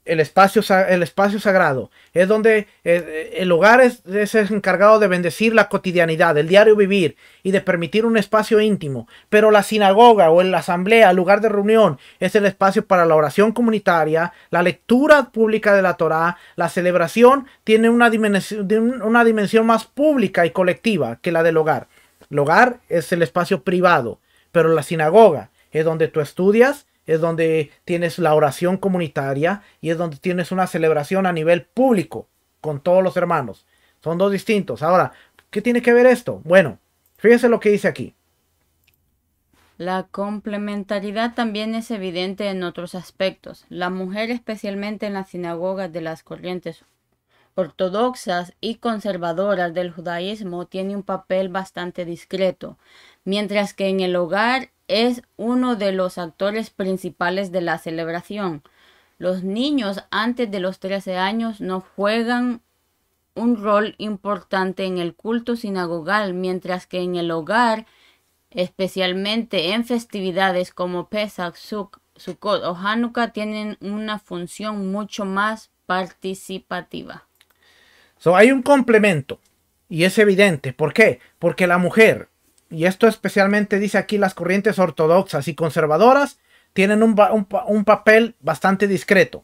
el espacio, el espacio sagrado. Es donde eh, el hogar es, es, encargado de bendecir la cotidianidad, el diario vivir y de permitir un espacio íntimo. Pero la sinagoga o la asamblea, el lugar de reunión, es el espacio para la oración comunitaria, la lectura pública de la Torá, la celebración tiene una una dimensión más pública y colectiva que la del hogar. El hogar es el espacio privado, pero la sinagoga es donde tú estudias, es donde tienes la oración comunitaria y es donde tienes una celebración a nivel público con todos los hermanos. Son dos distintos. Ahora, ¿qué tiene que ver esto? Bueno, fíjense lo que dice aquí. La complementariedad también es evidente en otros aspectos. La mujer, especialmente en las sinagogas de las corrientes ortodoxas y conservadoras del judaísmo, tiene un papel bastante discreto, mientras que en el hogar es uno de los actores principales de la celebración. Los niños antes de los 13 años no juegan un rol importante en el culto sinagogal, mientras que en el hogar, especialmente en festividades como Pesach, Sukkot o Hanukkah, tienen una función mucho más participativa. So, hay un complemento y es evidente. ¿Por qué? Porque la mujer y esto especialmente dice aquí las corrientes ortodoxas y conservadoras, tienen un, un, papel bastante discreto.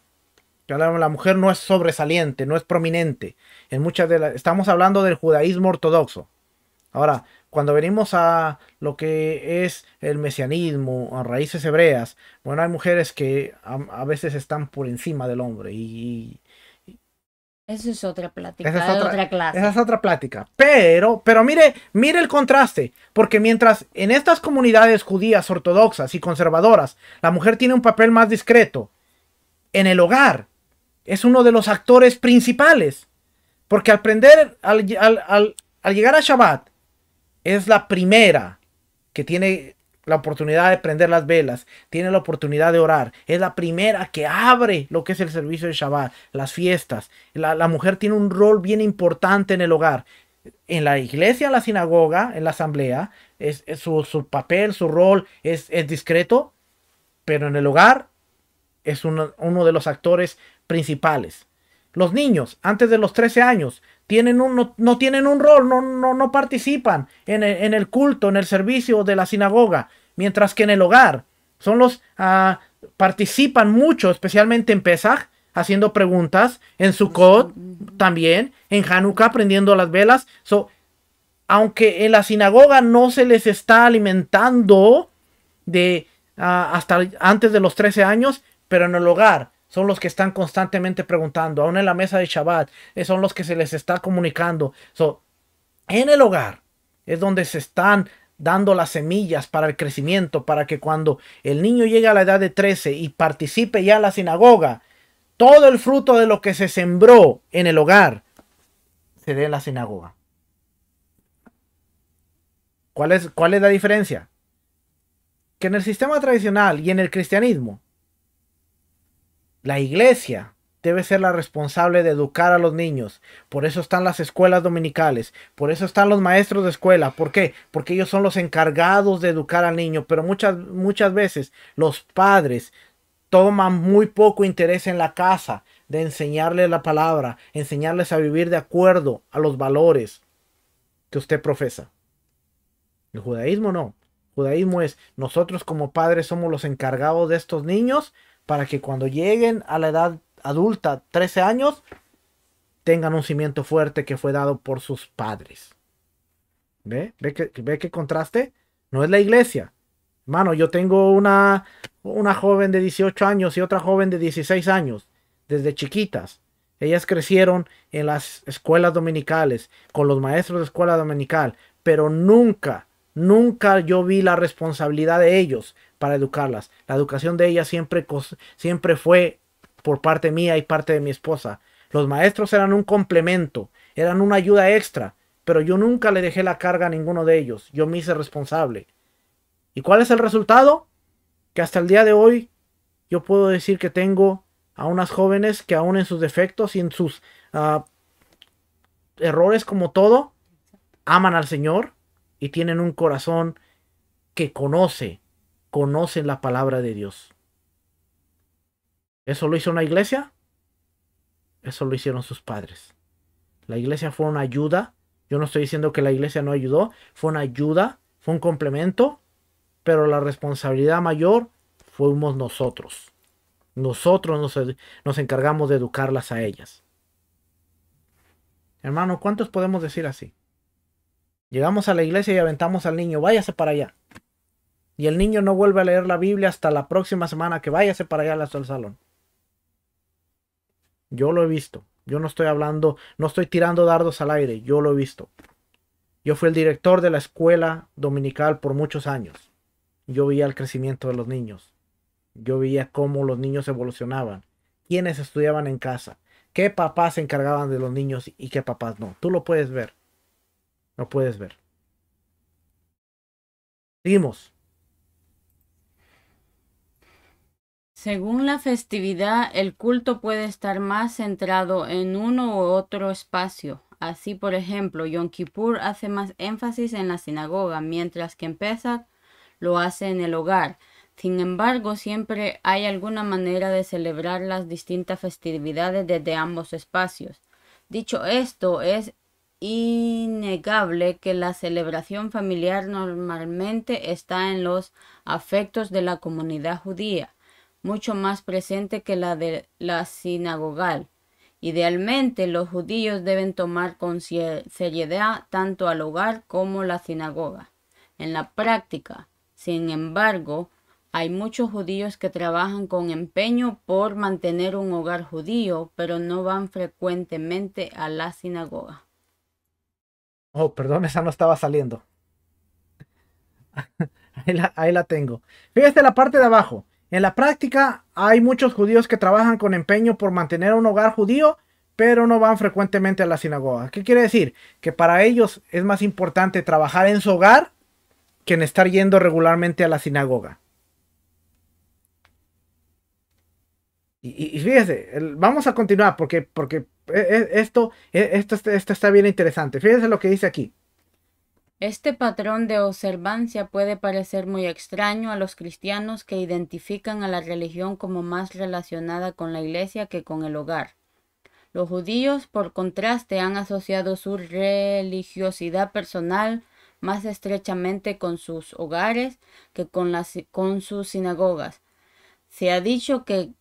La mujer no es sobresaliente, no es prominente. En muchas de las, estamos hablando del judaísmo ortodoxo. Ahora, cuando venimos a lo que es el mesianismo, a raíces hebreas, bueno, hay mujeres que a veces están por encima del hombre y, esa es otra plática. Esa es otra, clase. Esa es otra plática. Pero, pero mire, mire el contraste. Porque mientras en estas comunidades judías, ortodoxas y conservadoras, la mujer tiene un papel más discreto, en el hogar es uno de los actores principales. Porque al prender, al, al llegar a Shabbat, es la primera que tiene la oportunidad de prender las velas, tiene la oportunidad de orar. Es la primera que abre lo que es el servicio de Shabbat, las fiestas. La, mujer tiene un rol bien importante en el hogar. En la iglesia, en la sinagoga, en la asamblea, es, su, papel, su rol es, discreto, pero en el hogar es uno, uno de los actores principales. Los niños, antes de los 13 años, no, tienen un rol, no, no, no participan en el, culto, en el servicio de la sinagoga, mientras que en el hogar son los ah, participan mucho, especialmente en Pesach, haciendo preguntas, en Sukkot también, en Hanukkah prendiendo las velas. aunque en la sinagoga no se les está alimentando de ah, hasta antes de los 13 años, pero en el hogar son los que están constantemente preguntando, aún en la mesa de Shabbat, eh, son los que se les está comunicando. en el hogar es donde se están dando las semillas para el crecimiento, para que cuando el niño llegue a la edad de 13 y participe ya en la sinagoga, todo el fruto de lo que se sembró en el hogar se dé en la sinagoga. ¿Cuál es, cuál es la diferencia? Que en el sistema tradicional y en el cristianismo, la iglesia debe ser la responsable de educar a los niños. Por eso están las escuelas dominicales, por eso están los maestros de escuela. ¿Por qué? Porque ellos son los encargados de educar al niño, pero muchas, muchas veces los padres toman muy poco interés en la casa de enseñarles la palabra, enseñarles a vivir de acuerdo a los valores que usted profesa. El judaísmo no. El judaísmo es nosotros como padres somos los encargados de estos niños para que cuando lleguen a la edad adulta, 13 años, tengan un cimiento fuerte que fue dado por sus padres. ¿Ve? ¿Ve que, ve contraste? No es la iglesia. Mano, yo tengo una, una joven de 18 años y otra joven de 16 años, desde chiquitas. Ellas crecieron en las escuelas dominicales, con los maestros de escuela dominical, pero nunca, nunca yo vi la responsabilidad de ellos para educarlas. La educación de ellas siempre, siempre fue por parte mía y parte de mi esposa. Los maestros eran un complemento, eran una ayuda extra, pero yo nunca le dejé la carga a ninguno de ellos. Yo me hice responsable. ¿Y cuál es el resultado? Que hasta el día de hoy yo puedo decir que tengo a unas jóvenes que aún en sus defectos y en sus ah, errores como todo, aman al Señor y tienen un corazón que conoce conocen la palabra de Dios. ¿Eso lo hizo una iglesia? Eso lo hicieron sus padres. La iglesia fue una ayuda. Yo no estoy diciendo que la iglesia no ayudó. Fue una ayuda, fue un complemento. Pero la responsabilidad mayor fuimos nosotros. Nosotros nos, encargamos de educarlas a ellas. Hermano, ¿cuántos podemos decir así? Llegamos a la iglesia y aventamos al niño, váyase para allá. Y el niño no vuelve a leer la Biblia hasta la próxima semana que váyase para allá hasta el salón. Yo lo he visto. Yo no estoy hablando, no estoy tirando dardos al aire. Yo lo he visto. Yo fui el director de la escuela dominical por muchos años. Yo veía el crecimiento de los niños. Yo veía cómo los niños evolucionaban. Quiénes estudiaban en casa. Qué papás se encargaban de los niños y qué papás no. Tú lo puedes ver. Lo puedes ver. Seguimos. Según la festividad, el culto puede estar más centrado en uno u otro espacio. Así, por ejemplo, Yom Kippur hace más énfasis en la sinagoga, mientras que en lo hace en el hogar. Sin embargo, siempre hay alguna manera de celebrar las distintas festividades desde ambos espacios. Dicho esto, es innegable que la celebración familiar normalmente está en los afectos de la comunidad judía mucho más presente que la de la sinagogal. Idealmente, los judíos deben tomar con seriedad tanto al hogar como la sinagoga. En la práctica, sin embargo, hay muchos judíos que trabajan con empeño por mantener un hogar judío, pero no van frecuentemente a la sinagoga. Oh, perdón, esa no estaba saliendo. <laughs> Ahí la, tengo. Fíjate la parte de abajo. En la práctica, hay muchos judíos que trabajan con empeño por mantener un hogar judío, pero no van frecuentemente a la sinagoga. ¿Qué quiere decir? Que para ellos es más importante trabajar en su hogar que en estar yendo regularmente a la sinagoga. Y, fíjese, vamos a continuar porque, porque e, e, e, esto, esto está bien interesante. Fíjese lo que dice aquí. Este patrón de observancia puede parecer muy extraño a los cristianos que identifican a la religión como más relacionada con la iglesia que con el hogar. Los judíos, por contraste, han asociado su religiosidad personal más estrechamente con sus hogares que con, las, sus sinagogas. Se ha dicho que,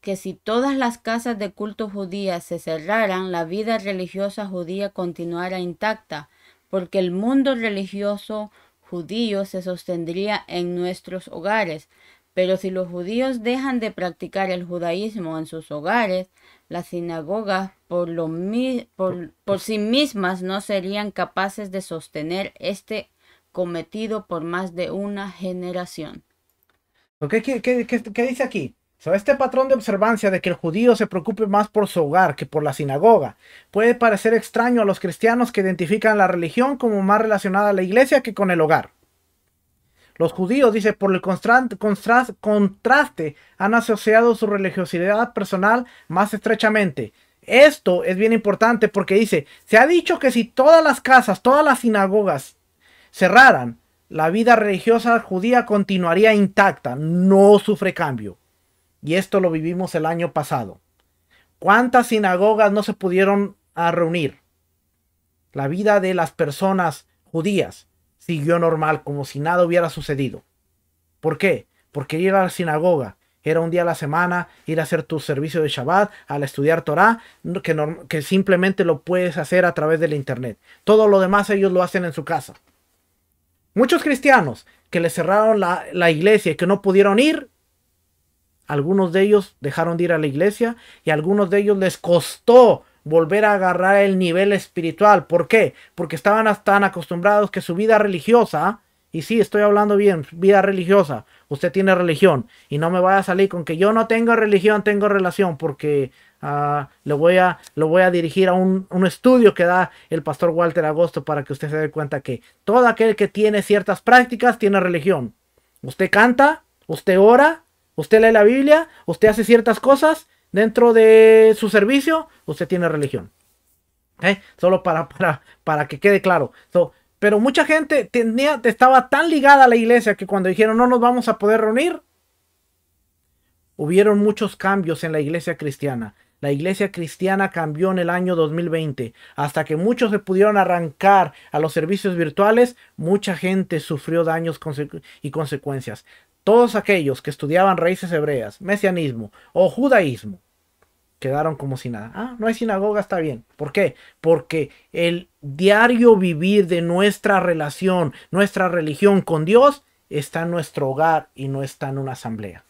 que si todas las casas de culto judías se cerraran, la vida religiosa judía continuara intacta, porque el mundo religioso judío se sostendría en nuestros hogares. Pero si los judíos dejan de practicar el judaísmo en sus hogares, las sinagogas por, lo por, sí mismas no serían capaces de sostener este cometido por más de una generación. qué dice aquí? este patrón de observancia de que el judío se preocupe más por su hogar que por la sinagoga puede parecer extraño a los cristianos que identifican la religión como más relacionada a la iglesia que con el hogar. Los judíos, dice, por el contraste, han asociado su religiosidad personal más estrechamente. Esto es bien importante porque dice, se ha dicho que si todas las casas, todas las sinagogas cerraran, la vida religiosa judía continuaría intacta, no sufre cambio. Y esto lo vivimos el año pasado. ¿Cuántas sinagogas no se pudieron ah, reunir? La vida de las personas judías siguió normal, como si nada hubiera sucedido. ¿Por qué? Porque ir a la sinagoga era un día a la semana, ir a hacer tu servicio de Shabbat, al estudiar Torah, que, simplemente lo puedes hacer a través del internet. Todo lo demás ellos lo hacen en su casa. Muchos cristianos que le cerraron la iglesia y que no pudieron ir, algunos de ellos dejaron de ir a la iglesia y a algunos de ellos les costó volver a agarrar el nivel espiritual. ¿Por qué? Porque estaban tan acostumbrados que su vida religiosa, y sí, estoy hablando bien, vida religiosa, usted tiene religión, y no me vaya a salir con que yo no tengo religión, tengo relación, porque ah, voy a, lo voy a dirigir a un, un estudio que da el pastor Walter Agosto para que usted se dé cuenta que todo aquel que tiene ciertas prácticas tiene religión. Usted canta, usted ora, Usted lee la Biblia, usted hace ciertas cosas dentro de su servicio, usted tiene religión. ¿eh? Solo para, para, para, que quede claro. pero mucha gente tenía, estaba tan ligada a la iglesia que cuando dijeron no nos vamos a poder reunir, hubieron muchos cambios en la iglesia cristiana. La iglesia cristiana cambió en el año 2020. Hasta que muchos se pudieron arrancar a los servicios virtuales, mucha gente sufrió daños y consecuencias. Todos aquellos que estudiaban raíces hebreas, mesianismo o judaísmo, quedaron como si nada. Ah, no hay sinagoga, está bien. ¿Por qué? Porque el diario vivir de nuestra relación, nuestra religión con Dios, está en nuestro hogar y no está en una asamblea.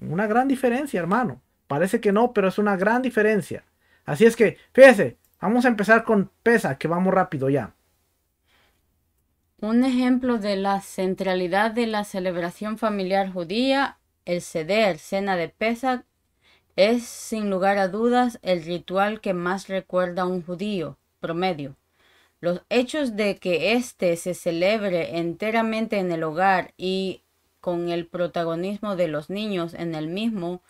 Una gran diferencia, hermano. Parece que no, pero es una gran diferencia. Así es que, fíjese, vamos a empezar con pesa, que vamos rápido ya. Un ejemplo de la centralidad de la celebración familiar judía, el ceder, cena de Pesach, es sin lugar a dudas el ritual que más recuerda a un judío promedio. Los hechos de que éste se celebre enteramente en el hogar y con el protagonismo de los niños en el mismo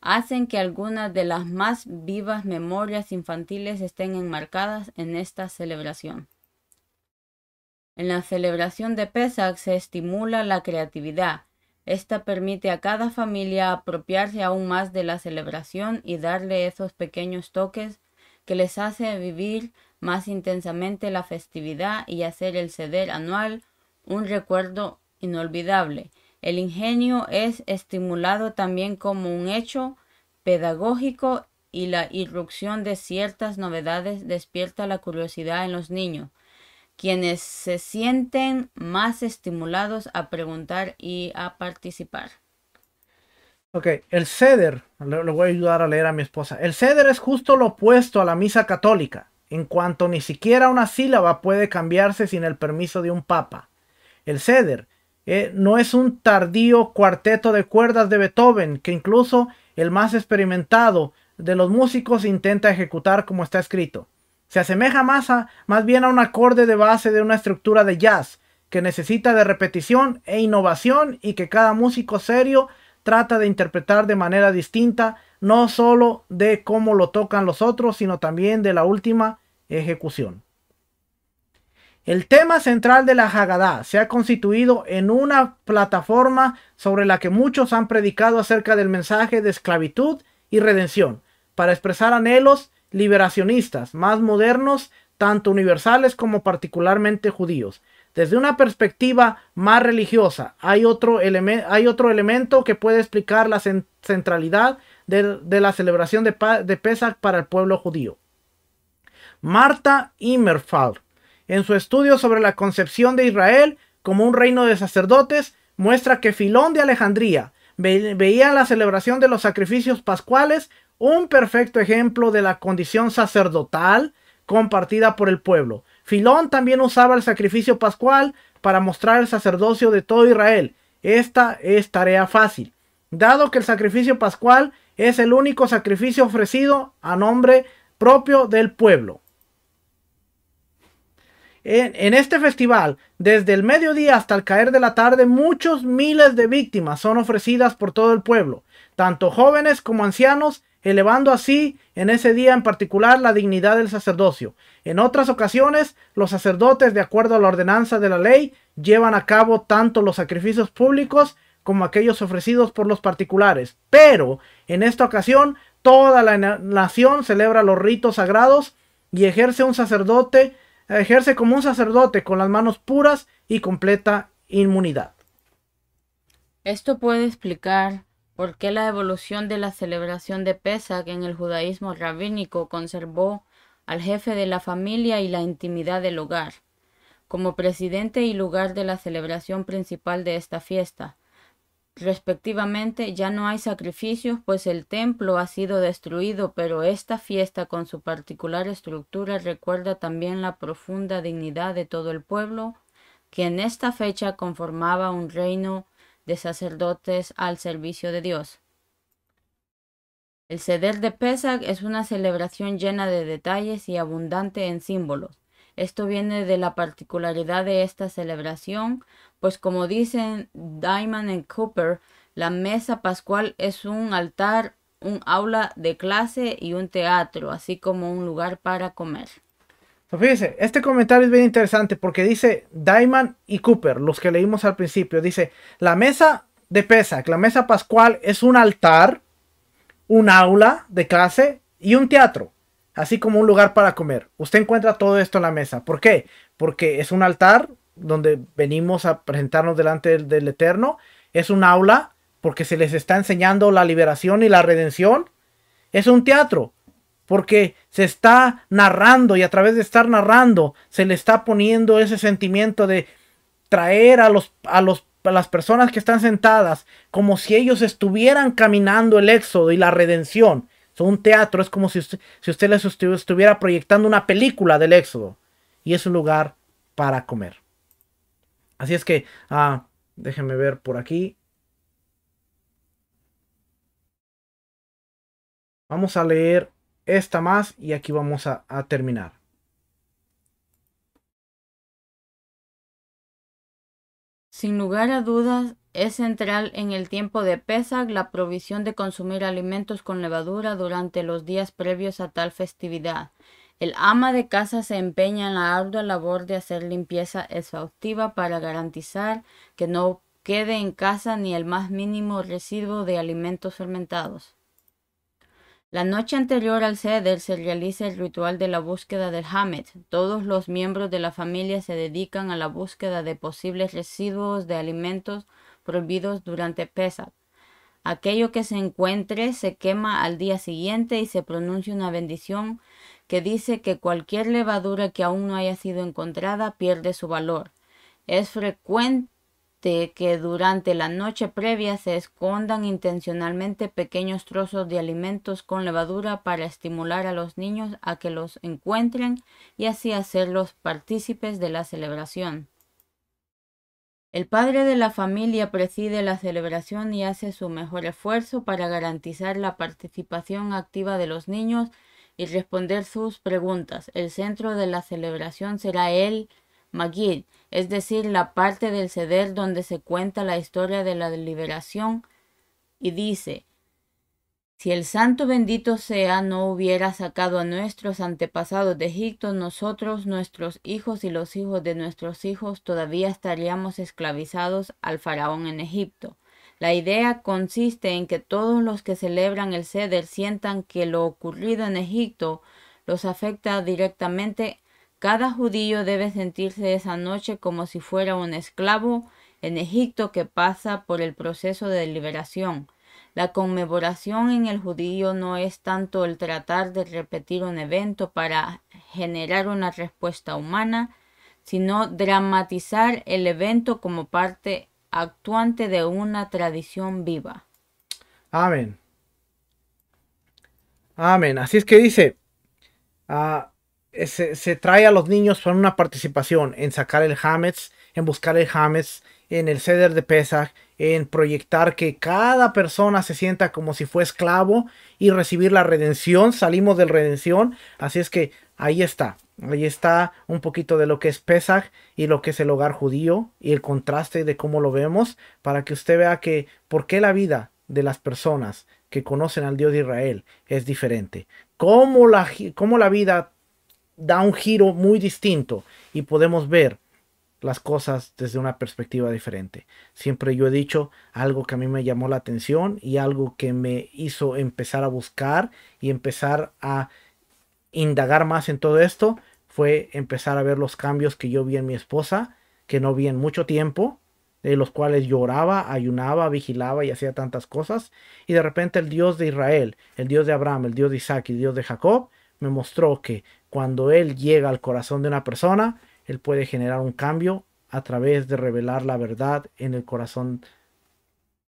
hacen que algunas de las más vivas memorias infantiles estén enmarcadas en esta celebración. En la celebración de Pesach se estimula la creatividad. Esta permite a cada familia apropiarse aún más de la celebración y darle esos pequeños toques que les hace vivir más intensamente la festividad y hacer el ceder anual un recuerdo inolvidable. El ingenio es estimulado también como un hecho pedagógico y la irrupción de ciertas novedades despierta la curiosidad en los niños quienes se sienten más estimulados a preguntar y a participar. Ok, el ceder, le, voy a ayudar a leer a mi esposa. El ceder es justo lo opuesto a la misa católica, en cuanto ni siquiera una sílaba puede cambiarse sin el permiso de un papa. El ceder eh, no es un tardío cuarteto de cuerdas de Beethoven que incluso el más experimentado de los músicos intenta ejecutar como está escrito. Se asemeja más, a, más bien a un acorde de base de una estructura de jazz, que necesita de repetición e innovación y que cada músico serio trata de interpretar de manera distinta, no solo de cómo lo tocan los otros, sino también de la última ejecución. El tema central de la Haggadah se ha constituido en una plataforma sobre la que muchos han predicado acerca del mensaje de esclavitud y redención, para expresar anhelos liberacionistas, más modernos, tanto universales como particularmente judíos. Desde una perspectiva más religiosa, hay otro, hay otro elemento que puede explicar la centralidad de, la celebración de, de Pesach para el pueblo judío. Marta Immerfall, en su estudio sobre la concepción de Israel como un reino de sacerdotes, muestra que Filón de Alejandría veía la celebración de los sacrificios pascuales un perfecto ejemplo de la condición sacerdotal compartida por el pueblo. Filón también usaba el sacrificio pascual para mostrar el sacerdocio de todo Israel. Esta es tarea fácil, dado que el sacrificio pascual es el único sacrificio ofrecido a nombre propio del pueblo. En, este festival, desde el mediodía hasta el caer de la tarde, muchos miles de víctimas son ofrecidas por todo el pueblo, tanto jóvenes como ancianos elevando así en ese día en particular la dignidad del sacerdocio. En otras ocasiones, los sacerdotes, de acuerdo a la ordenanza de la ley, llevan a cabo tanto los sacrificios públicos como aquellos ofrecidos por los particulares. Pero, en esta ocasión, toda la nación celebra los ritos sagrados y ejerce un sacerdote, ejerce como un sacerdote con las manos puras y completa inmunidad. Esto puede explicar ¿Por qué la evolución de la celebración de Pesach en el judaísmo rabínico conservó al jefe de la familia y la intimidad del hogar, como presidente y lugar de la celebración principal de esta fiesta? Respectivamente, ya no hay sacrificios, pues el templo ha sido destruido, pero esta fiesta con su particular estructura recuerda también la profunda dignidad de todo el pueblo, que en esta fecha conformaba un reino de sacerdotes al servicio de Dios. El ceder de Pesach es una celebración llena de detalles y abundante en símbolos. Esto viene de la particularidad de esta celebración, pues como dicen Diamond y Cooper, la mesa pascual es un altar, un aula de clase y un teatro, así como un lugar para comer este comentario es bien interesante porque dice Diamond y Cooper, los que leímos al principio, dice, la mesa de Pesach, la mesa pascual es un altar, un aula de clase y un teatro, así como un lugar para comer. Usted encuentra todo esto en la mesa. ¿Por qué? Porque es un altar donde venimos a presentarnos delante del Eterno, es un aula porque se les está enseñando la liberación y la redención, es un teatro porque se está narrando y a través de estar narrando se le está poniendo ese sentimiento de traer a los a las personas que están sentadas como si ellos estuvieran caminando el éxodo y la redención. un teatro es como si usted, si usted les estuviera proyectando una película del éxodo y es un lugar para comer. Así es que ah, déjenme ver por aquí. Vamos a leer esta más y aquí vamos a, terminar. Sin lugar a dudas, es central en el tiempo de Pesach la provisión de consumir alimentos con levadura durante los días previos a tal festividad. El ama de casa se empeña en la ardua labor de hacer limpieza exhaustiva para garantizar que no quede en casa ni el más mínimo residuo de alimentos fermentados. La noche anterior al ceder se realiza el ritual de la búsqueda del Hamet. Todos los miembros de la familia se dedican a la búsqueda de posibles residuos de alimentos prohibidos durante Pesach. Aquello que se encuentre se quema al día siguiente y se pronuncia una bendición que dice que cualquier levadura que aún no haya sido encontrada pierde su valor. Es frecuente que durante la noche previa se escondan intencionalmente pequeños trozos de alimentos con levadura para estimular a los niños a que los encuentren y así hacerlos partícipes de la celebración. El padre de la familia preside la celebración y hace su mejor esfuerzo para garantizar la participación activa de los niños y responder sus preguntas. El centro de la celebración será él, Magid, es decir, la parte del ceder donde se cuenta la historia de la liberación, y dice, si el santo bendito sea no hubiera sacado a nuestros antepasados de Egipto, nosotros, nuestros hijos y los hijos de nuestros hijos todavía estaríamos esclavizados al faraón en Egipto. La idea consiste en que todos los que celebran el ceder sientan que lo ocurrido en Egipto los afecta directamente cada judío debe sentirse esa noche como si fuera un esclavo en Egipto que pasa por el proceso de liberación. La conmemoración en el judío no es tanto el tratar de repetir un evento para generar una respuesta humana, sino dramatizar el evento como parte actuante de una tradición viva. Amén. Amén. Así es que dice, ah, eh, se, trae a los niños con una participación en sacar el Hametz, en buscar el Hametz, en el ceder de Pesach, en proyectar que cada persona se sienta como si fue esclavo y recibir la redención, salimos del redención, así es que ahí está, ahí está un poquito de lo que es Pesach y lo que es el hogar judío y el contraste de cómo lo vemos para que usted vea que por qué la vida de las personas que conocen al Dios de Israel es diferente. Cómo la, cómo la vida da un giro muy distinto y podemos ver las cosas desde una perspectiva diferente. Siempre yo he dicho algo que a mí me llamó la atención y algo que me hizo empezar a buscar y empezar a indagar más en todo esto fue empezar a ver los cambios que yo vi en mi esposa, que no vi en mucho tiempo, de los cuales lloraba, ayunaba, vigilaba y hacía tantas cosas. Y de repente el Dios de Israel, el Dios de Abraham, el Dios de Isaac y el Dios de Jacob me mostró que cuando Él llega al corazón de una persona, Él puede generar un cambio a través de revelar la verdad en el corazón.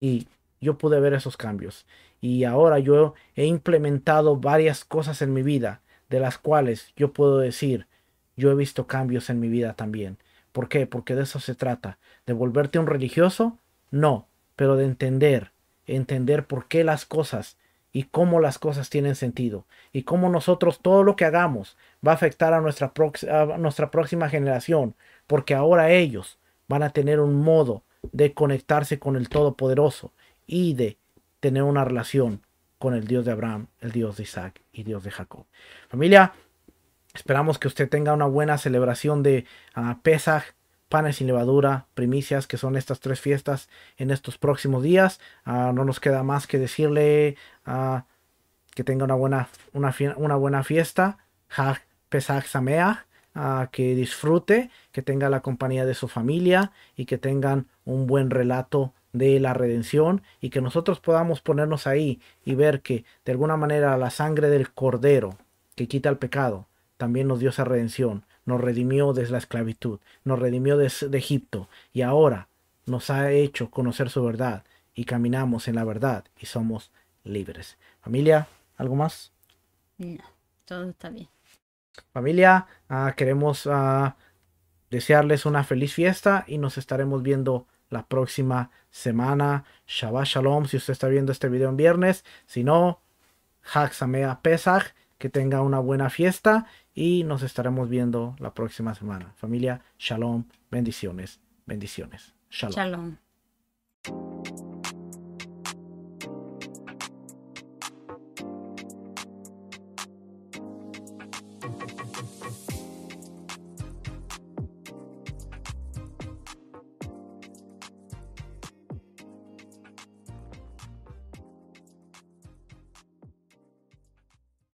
Y yo pude ver esos cambios. Y ahora yo he implementado varias cosas en mi vida, de las cuales yo puedo decir, yo he visto cambios en mi vida también. ¿Por qué? Porque de eso se trata. ¿De volverte un religioso? No, pero de entender, entender por qué las cosas y cómo las cosas tienen sentido y cómo nosotros todo lo que hagamos va a afectar a nuestra, próxima generación, porque ahora ellos van a tener un modo de conectarse con el Todopoderoso y de tener una relación con el Dios de Abraham, el Dios de Isaac y Dios de Jacob. Familia, esperamos que usted tenga una buena celebración de ah, Pesaj panes sin levadura, primicias, que son estas tres fiestas en estos próximos días. Ah, no nos queda más que decirle ah, que tenga una buena, una, buena fiesta, ah, que disfrute, que tenga la compañía de su familia y que tengan un buen relato de la redención y que nosotros podamos ponernos ahí y ver que de alguna manera la sangre del cordero que quita el pecado también nos dio esa redención nos redimió desde la esclavitud, nos redimió de, Egipto y ahora nos ha hecho conocer su verdad y caminamos en la verdad y somos libres. Familia, ¿algo más? No, todo está bien. Familia, ah, queremos ah, desearles una feliz fiesta y nos estaremos viendo la próxima semana. Shabbat Shalom si usted está viendo este video en viernes. Si no, Haxamea Pesach que tenga una buena fiesta y nos estaremos viendo la próxima semana. Familia, shalom, bendiciones, bendiciones. Shalom.